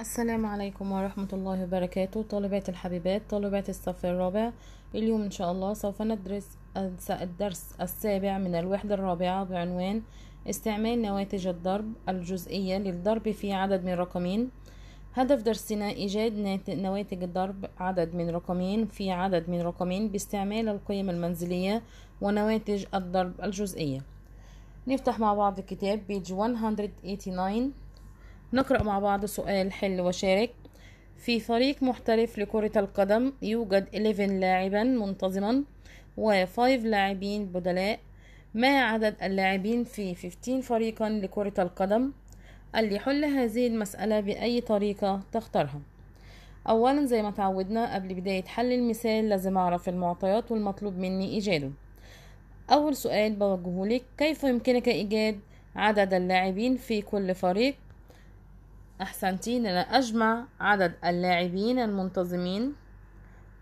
السلام عليكم ورحمة الله وبركاته طالبات الحبيبات طالبات الصف الرابع اليوم إن شاء الله سوف ندرس الدرس السابع من الوحدة الرابعة بعنوان استعمال نواتج الضرب الجزئية للضرب في عدد من رقمين هدف درسنا إيجاد نواتج الضرب عدد من رقمين في عدد من رقمين باستعمال القيم المنزلية ونواتج الضرب الجزئية نفتح مع بعض الكتاب بيج 189 نقرأ مع بعض سؤال حل وشارك في فريق محترف لكرة القدم يوجد 11 لاعبا منتظما و5 لاعبين بدلاء ما عدد اللاعبين في 15 فريقا لكرة القدم اللي حل هذه المسألة بأي طريقة تختارها أولا زي ما تعودنا قبل بداية حل المثال لازم أعرف المعطيات والمطلوب مني إيجاده أول سؤال بوجهه لك كيف يمكنك إيجاد عدد اللاعبين في كل فريق أحسنتي أحسنتين أجمع عدد اللاعبين المنتظمين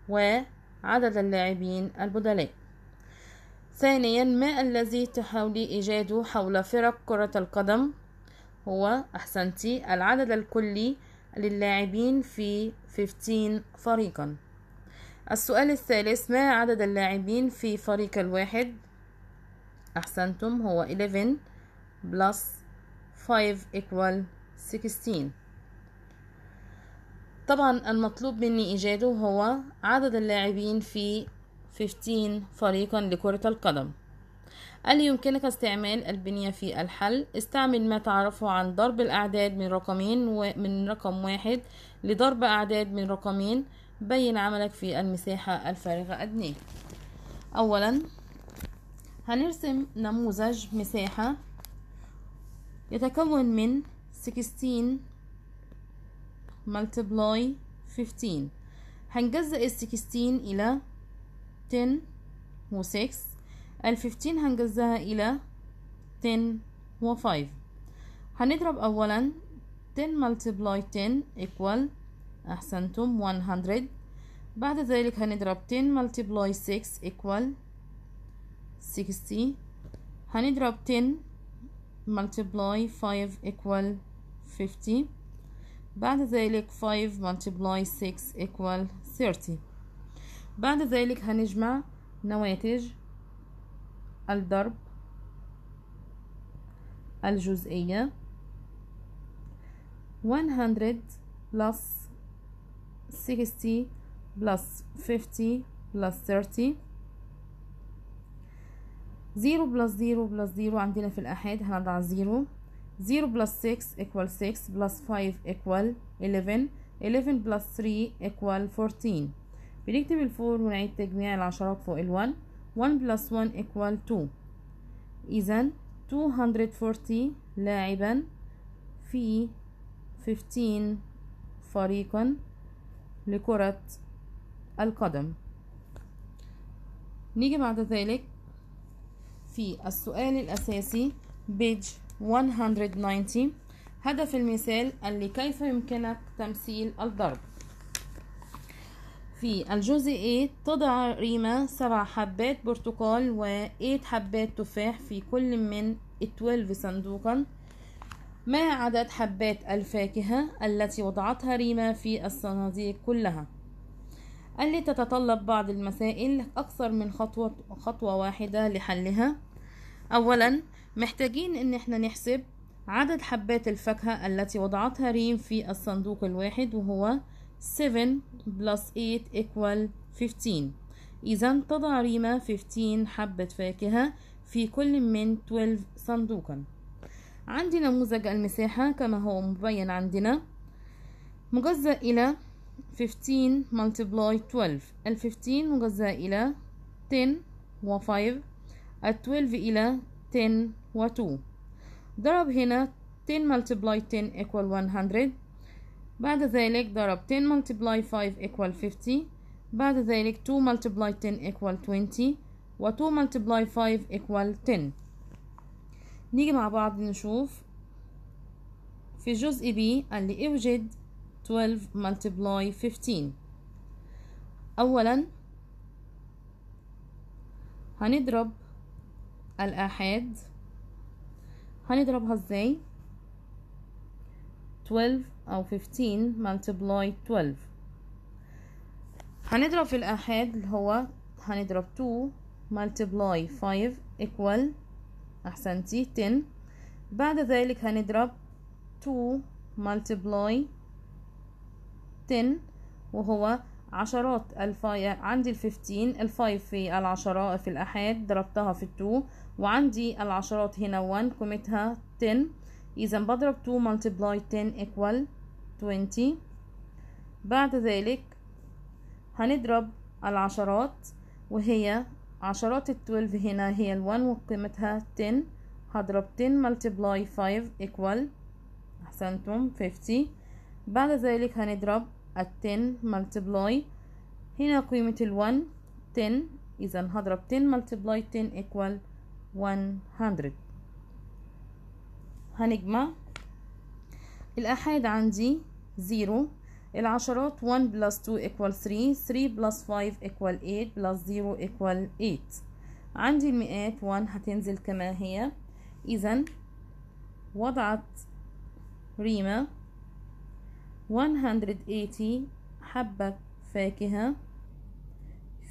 وعدد اللاعبين البدلاء ثانيا ما الذي تحاولي إيجاده حول فرق كرة القدم هو أحسنتي العدد الكلي للاعبين في 15 فريقا السؤال الثالث ما عدد اللاعبين في فريق الواحد أحسنتم هو 11 plus 5 equal 16 طبعا المطلوب مني إيجاده هو عدد اللاعبين في 15 فريقا لكرة القدم هل يمكنك استعمال البنية في الحل استعمل ما تعرفه عن ضرب الأعداد من رقمين ومن رقم واحد لضرب أعداد من رقمين بين عملك في المساحة الفارغة أدناه أولا هنرسم نموذج مساحة يتكون من 16 multiply 15 هنجزئ ال 16 إلى 10 و6 ال 15 هنجزها إلى 10 و5 هنضرب أولا 10 multiply 10 equal أحسنتم 100 بعد ذلك هنضرب 10 multiply 6 equal 60 هنضرب 10 multiply 5 equal 50 بعد ذلك 5 multiply 6 equal 30 بعد ذلك هنجمع نواتج الضرب الجزئية 100 plus 60 plus 50 plus 30 0 plus 0 plus 0 عندنا في الأحد هنضع 0 0 plus 6 equal 6 plus 5 equal 11 11 plus 3 equal 14 بنكتب الفور ونعيد تجميع العشرات فوق ال1 1 plus 1 equal 2 إذا 240 لاعبا في 15 فريقا لكرة القدم نيجي بعد ذلك في السؤال الأساسي بيج 190 هدف المثال قال لي كيف يمكنك تمثيل الضرب في الجزء A تضع ريما سبع حبات برتقال و 8 حبات تفاح في كل من 12 صندوقا ما عدد حبات الفاكهة التي وضعتها ريما في الصناديق كلها اللي تتطلب بعض المسائل أكثر من خطوة, خطوة واحدة لحلها أولا محتاجين ان احنا نحسب عدد حبات الفاكهة التي وضعتها ريم في الصندوق الواحد وهو 7 بلس 8 equal 15 إذا تضع ريما 15 حبة فاكهة في كل من 12 صندوقا عندي نموذج المساحة كما هو مبين عندنا مجزأ إلى 15 multiply 12 ال 15 مجزأ إلى 10 و 5 ال 12 إلى 10 و 2 ضرب هنا 10 multiply 10 equal 100 بعد ذلك ضرب 10 multiply 5 equal 50 بعد ذلك 2 multiply 10 equal 20 و 2 multiply 5 equal 10 نيجي مع بعض نشوف في جزء B قال لي اوجد 12 multiply 15 أولا هنضرب الآحاد هنضربها ازاي 12 أو 15 multiply 12 هنضرب في الآحاد اللي هو هنضرب 2 multiply 5 equal أحسنتي 10 بعد ذلك هنضرب 2 multiply 10 وهو عشرات الفاي عندي الفيفتين الفايف في العشرة في الأحد ضربتها في التو وعندي العشرات هنا وان قيمتها تن إذا بضرب تو ملتبلاي تن إيكوال توينتي بعد ذلك هنضرب العشرات وهي عشرات التويلف هنا هي الوان وقيمتها تن هضرب تن ملتبلاي فايف إيكوال أحسنتم فيفتي بعد ذلك هنضرب ال 10 multiply هنا قيمة ال 1 10 إذا هضرب 10 multiply 10 equal 100 هنجمع الأحاد عندي 0 العشرات 1 plus 2 equal 3 3 plus 5 equal 8 plus 0 equal 8 عندي المئات 1 هتنزل كما هي إذا وضعت ريما 180 حبة فاكهة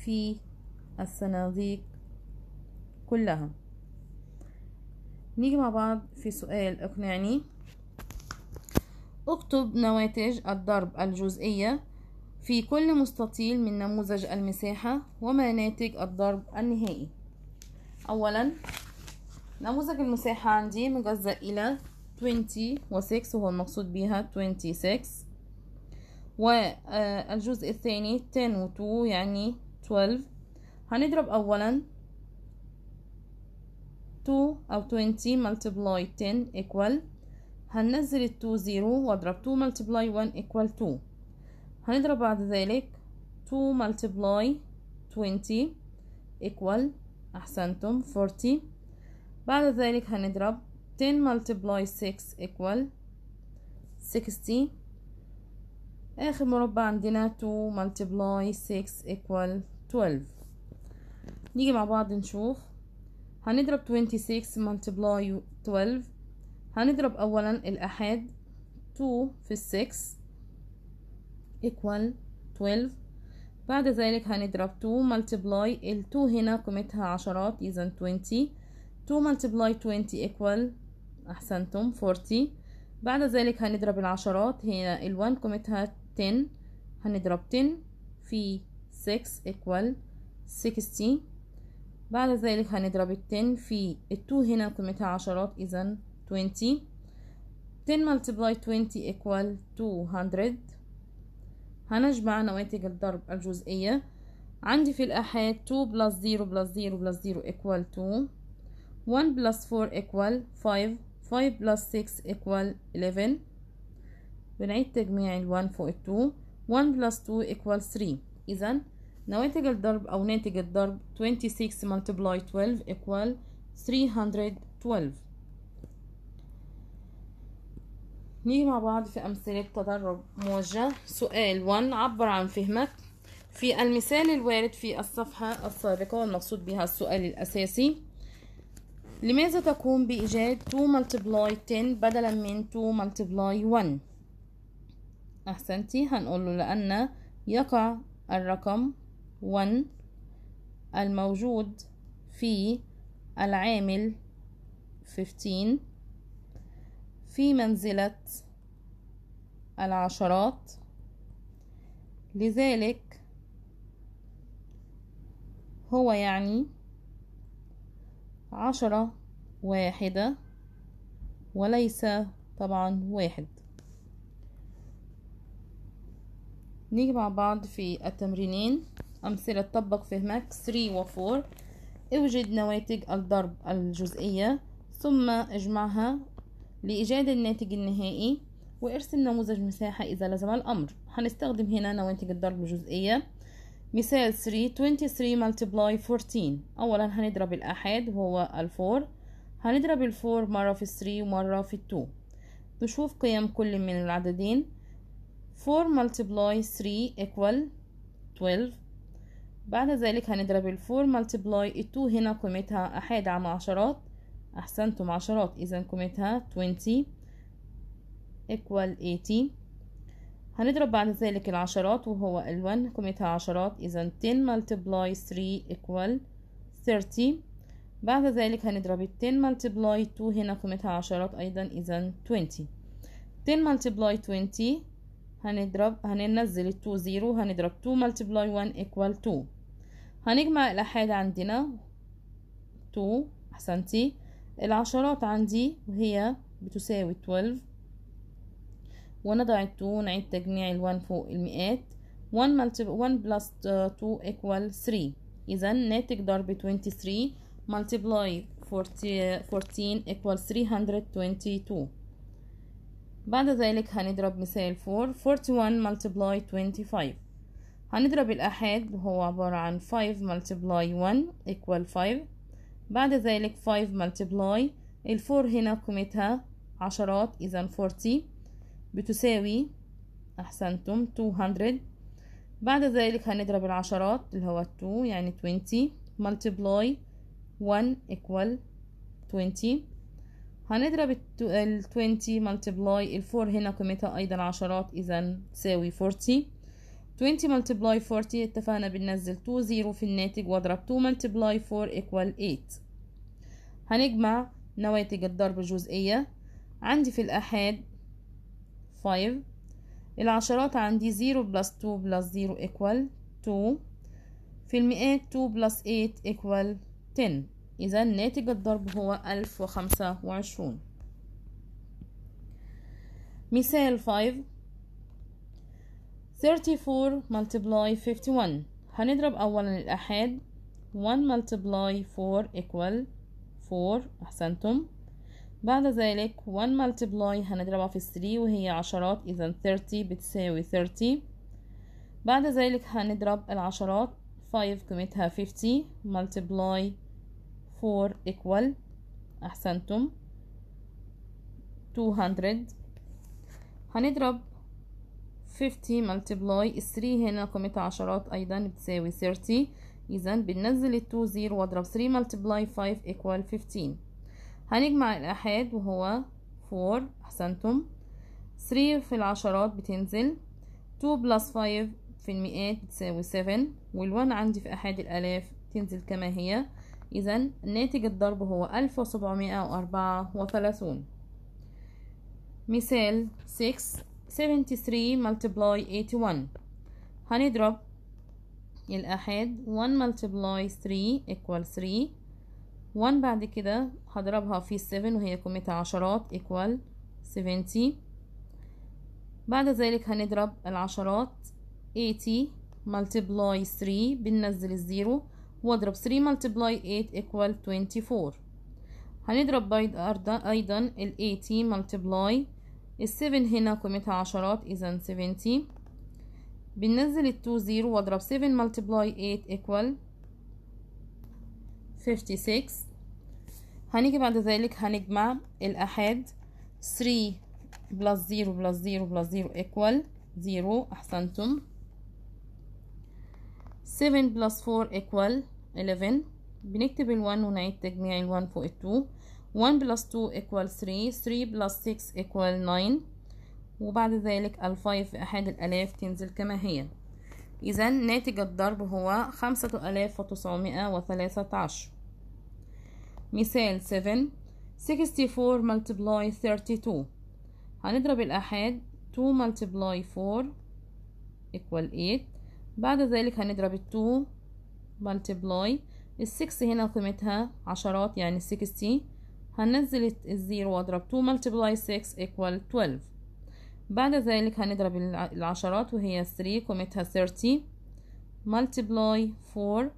في الصناديق كلها نيجي مع بعض في سؤال اقنعني اكتب نواتج الضرب الجزئية في كل مستطيل من نموذج المساحة وما ناتج الضرب النهائي أولا نموذج المساحة عندي مجزأ إلى 20 و6 وهو المقصود بها 26 والجزء الثاني 10 و 2 يعني 12 هنضرب أولا 2 أو 20 multiply 10 equal هننزل ال 2 0 واضرب 2 multiply 1 equal 2 هنضرب بعد ذلك 2 multiply 20 equal أحسنتم 40 بعد ذلك هنضرب 10 multiply 6 equal 60 آخر مربع عندنا 2 multiply 6 equal 12 نيجي مع بعض نشوف هنضرب 26 multiply 12 هنضرب أولا الأحاد 2 في 6 equal 12 بعد ذلك هنضرب 2 multiply ال 2 هنا قيمتها عشرات إذا 20 2 multiply 20 equal أحسنتم 40 بعد ذلك هنضرب العشرات هنا ال 1 قيمتها 10 هنضرب 10 في 6 equal 60 بعد ذلك هنضرب التن 10 في ال 2 هنا قيمتها عشرات اذا 20 10 multiply 20 equal 200 هنجمع نواتج الضرب الجزئية عندي في الأحاد 2 plus 0 plus 0 plus 0 equal 2 1 plus 4 equal 5 5 plus 6 equal 11 بنعيد تجميع ال1 فوق ال2 1 بلس 2 equals 3 إذا نواتج الضرب أو ناتج الضرب 26 multiply 12 equal 312 نيجي مع بعض في أمثلة تدرب موجه سؤال 1 عبر عن فهمك في المثال الوارد في الصفحة السابقة والمقصود بها السؤال الأساسي لماذا تقوم بإيجاد 2 multiply 10 بدلا من 2 multiply 1 أحسنتي هنقول له لأن يقع الرقم 1 الموجود في العامل 15 في منزلة العشرات لذلك هو يعني عشرة واحدة وليس طبعا واحد نيجي مع بعض في التمرينين أمثلة طبق فهمك 3 و 4 اوجد نواتج الضرب الجزئية ثم اجمعها لإيجاد الناتج النهائي وارسم نموذج مساحة إذا لزم الأمر هنستخدم هنا نواتج الضرب الجزئية مثال 3 23 multiply 14 أولا هنضرب الأحد وهو الفور هنضرب الفور مرة في 3 ومرة في 2 نشوف قيم كل من العددين 4 multiply 3 equal 12 بعد ذلك هنضرب ال 4 multiply 2 هنا قيمتها أحد على عشرات أحسنتم عشرات إذا قيمتها 20 equal 80 هنضرب بعد ذلك العشرات وهو ال 1 قيمتها عشرات إذا 10 multiply 3 equal 30 بعد ذلك هنضرب ال 10 multiply 2 هنا قيمتها عشرات أيضا إذا 20 10 multiply 20 هنضرب هننزل التو زيرو هنضرب تو ملتي بلاي وان إيكوال تو هنجمع الأحاد عندنا تو أحسنتي العشرات عندي وهي بتساوي تويلف ونضع التو ونعيد تجميع الوان فوق المئات وان ملتي وان بلس تو إيكوال ثري إذا ناتج ضرب توينتي ثري ملتي بلاي فورتين إيكوال ثري هندرد توينتي تو بعد ذلك هنضرب مثال for 41 multiply 25 هنضرب الأحاد هو عبارة عن 5 multiply 1 equal 5 بعد ذلك 5 multiply الفور هنا قيمتها عشرات إذا 40 بتساوي أحسنتم 200 بعد ذلك هنضرب العشرات اللي هو 2 يعني 20 multiply 1 equal 20 هنضرب ال 20 multiply ال 4 هنا قيمتها ايضا عشرات اذا تساوي 40 20 multiply 40 اتفقنا بننزل 2 0 في الناتج واضرب 2 multiply 4 equal 8 هنجمع نواتج الضرب الجزئية عندي في الأحاد 5 العشرات عندي 0 plus 2 plus 0 equal 2 في المئات 2 plus 8 equal 10 إذا ناتج الضرب هو ألف وخمسة وعشرون مثال 5 34 multiply 51 هنضرب أولا الأحاد 1 multiply 4 equal 4 أحسنتم بعد ذلك 1 multiply هنضربها في 3 وهي عشرات إذا 30 بتساوي 30 بعد ذلك هنضرب العشرات 5 قيمتها 50 multiply فور equal أحسنتم هندرد هنضرب 50 multiply 3 هنا قيمتها عشرات أيضا بتساوي 30 إذا بننزل ال زير واضرب ثري multiply 5 equal 15 هنجمع الآحاد وهو فور أحسنتم ثري في العشرات بتنزل تو بلس 5 في المئات بتساوي 7 والوان عندي في أحد الآلاف تنزل كما هي إذا ناتج الضرب هو ألف وسبعمائة وأربعة وثلاثون مثال 6 73 multiply 81 هنضرب الأحاد 1 multiply 3 equal 3 1 بعد كده هضربها في 7 وهي كمية عشرات equal 70 بعد ذلك هنضرب العشرات 80 multiply 3 بننزل الزيرو واضرب 3 ملتبلاي 8 ايكوال 24 هنضرب أيضا ال 80 ملتبلاي ال 7 هنا قيمتها عشرات إذا 70 بننزل ال 2 0 واضرب 7 ملتبلاي 8 ايكوال 56 هنيجي بعد ذلك هنجمع الأحاد 3 بلس 0 بلس 0 بلس 0 ايكوال 0 أحسنتم 7 بلس 4 equal 11 بنكتب ال1 ونعيد تجميع ال1 فوق ال2 1 بلس 2 equal 3 3 بلس 6 equal 9 وبعد ذلك ال5 في أحد الألاف تنزل كما هي إذا ناتج الضرب هو 5913 مثال 7 64 multiply 32 هنضرب الأحد 2 multiply 4 equal 8 بعد ذلك هنضرب 2 multiply 6 هنا قيمتها عشرات يعني 60 هننزل الزيرو واضرب 2 multiply 6 equal 12 بعد ذلك هنضرب العشرات وهي 3 قيمتها 30 multiply 4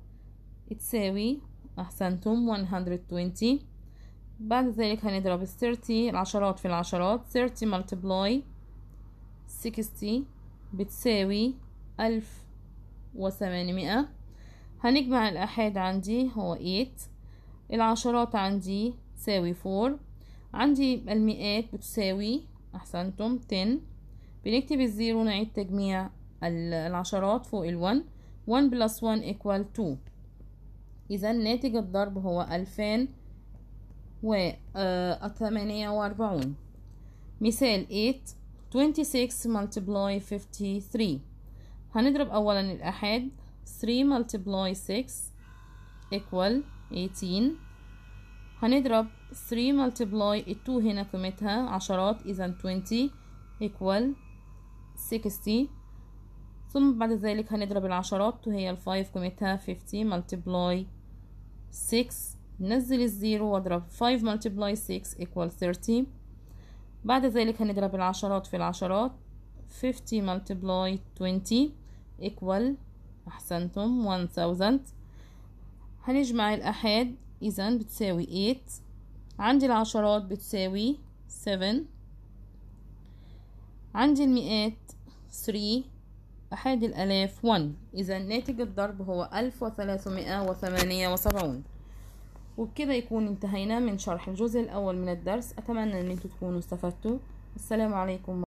تساوي أحسنتم 120 بعد ذلك هنضرب 30 العشرات في العشرات 30 multiply 60 بتساوي 1800 هنجمع الأحاد عندي هو 8 العشرات عندي تساوي 4 عندي المئات بتساوي أحسنتم 10 بنكتب الزيرو نعيد تجميع العشرات فوق ال 1 1 بلس 1 إيكوال 2 إذا ناتج الضرب هو 2048 آه، مثال 8 26 multiply 53 هنضرب أولا الأحاد 3 multiply 6 equal 18 هنضرب 3 multiply 2 هنا قيمتها عشرات إذا 20 equal 60 ثم بعد ذلك هنضرب العشرات وهي 5 قيمتها 50 multiply 6 نزل الزيرو واضرب 5 multiply 6 equal 30 بعد ذلك هنضرب العشرات في العشرات 50 multiply 20 equal أحسنتم 1000 هنجمع الأحاد إذا بتساوي 8 عندي العشرات بتساوي 7 عندي المئات 3 أحاد الألاف 1 إذا ناتج الضرب هو 1378 وبكده يكون انتهينا من شرح الجزء الأول من الدرس أتمنى أن انتوا تكونوا استفدتوا السلام عليكم